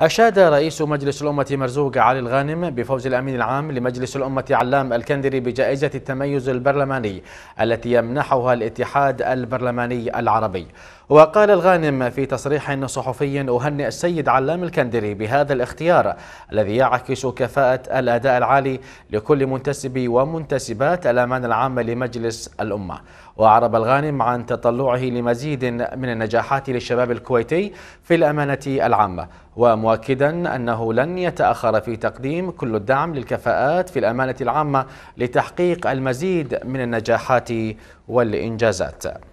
أشاد رئيس مجلس الأمة مرزوق علي الغانم بفوز الأمين العام لمجلس الأمة علام الكندري بجائزة التميز البرلماني التي يمنحها الاتحاد البرلماني العربي وقال الغانم في تصريح صحفي أهنئ السيد علام الكندري بهذا الاختيار الذي يعكس كفاءة الأداء العالي لكل منتسبي ومنتسبات الأمان العامة لمجلس الأمة وأعرب الغانم عن تطلعه لمزيد من النجاحات للشباب الكويتي في الأمانة العامة ومؤكدا أنه لن يتأخر في تقديم كل الدعم للكفاءات في الأمانة العامة لتحقيق المزيد من النجاحات والإنجازات